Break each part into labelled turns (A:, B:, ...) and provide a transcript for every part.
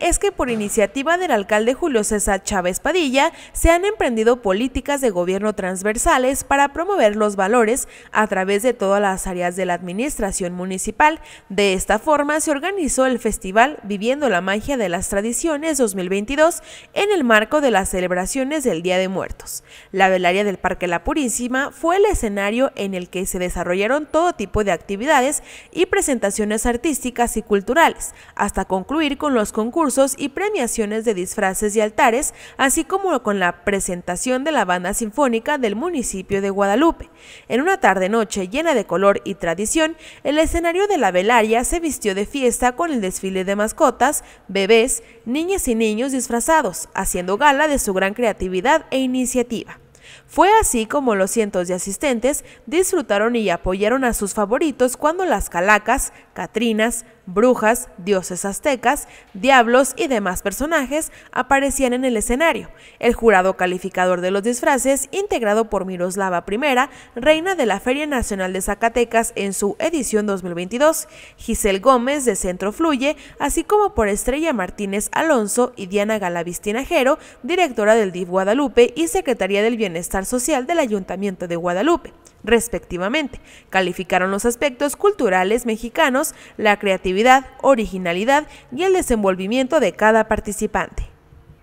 A: es que por iniciativa del alcalde Julio César Chávez Padilla se han emprendido políticas de gobierno transversales para promover los valores a través de todas las áreas de la administración municipal. De esta forma se organizó el festival Viviendo la Magia de las Tradiciones 2022 en el marco de las celebraciones del Día de Muertos. La velaria del Parque La Purísima fue el escenario en el que se desarrollaron todo tipo de actividades y presentaciones artísticas y culturales, hasta concluir con los concursos y premiaciones de disfraces y altares, así como con la presentación de la banda sinfónica del municipio de Guadalupe. En una tarde-noche llena de color y tradición, el escenario de la velaria se vistió de fiesta con el desfile de mascotas, bebés, niñas y niños disfrazados, haciendo gala de su gran creatividad e iniciativa. Fue así como los cientos de asistentes disfrutaron y apoyaron a sus favoritos cuando las calacas, catrinas, Brujas, dioses aztecas, diablos y demás personajes aparecían en el escenario. El jurado calificador de los disfraces, integrado por Miroslava I, reina de la Feria Nacional de Zacatecas en su edición 2022, Giselle Gómez de Centro Fluye, así como por Estrella Martínez Alonso y Diana Galavistinajero, Tinajero, directora del DIF Guadalupe y secretaria del Bienestar Social del Ayuntamiento de Guadalupe respectivamente. Calificaron los aspectos culturales mexicanos, la creatividad, originalidad y el desenvolvimiento de cada participante.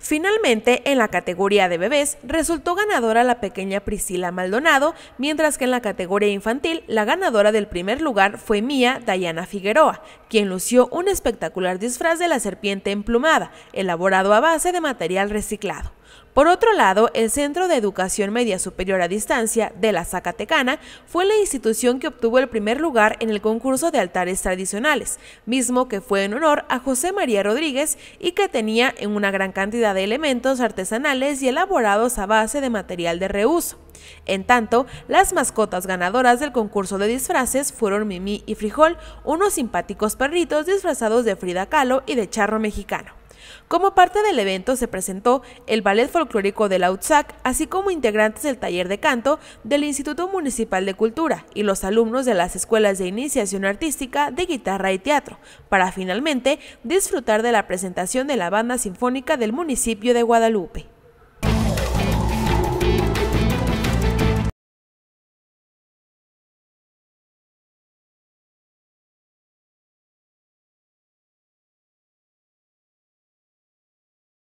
A: Finalmente, en la categoría de bebés resultó ganadora la pequeña Priscila Maldonado, mientras que en la categoría infantil la ganadora del primer lugar fue Mía Dayana Figueroa, quien lució un espectacular disfraz de la serpiente emplumada, elaborado a base de material reciclado. Por otro lado, el Centro de Educación Media Superior a Distancia de la Zacatecana fue la institución que obtuvo el primer lugar en el concurso de altares tradicionales, mismo que fue en honor a José María Rodríguez y que tenía en una gran cantidad de elementos artesanales y elaborados a base de material de reuso. En tanto, las mascotas ganadoras del concurso de disfraces fueron Mimi y Frijol, unos simpáticos perritos disfrazados de Frida Kahlo y de charro mexicano. Como parte del evento se presentó el Ballet Folclórico de UTSAC, así como integrantes del taller de canto del Instituto Municipal de Cultura y los alumnos de las escuelas de iniciación artística de guitarra y teatro, para finalmente disfrutar de la presentación de la banda sinfónica del municipio de Guadalupe.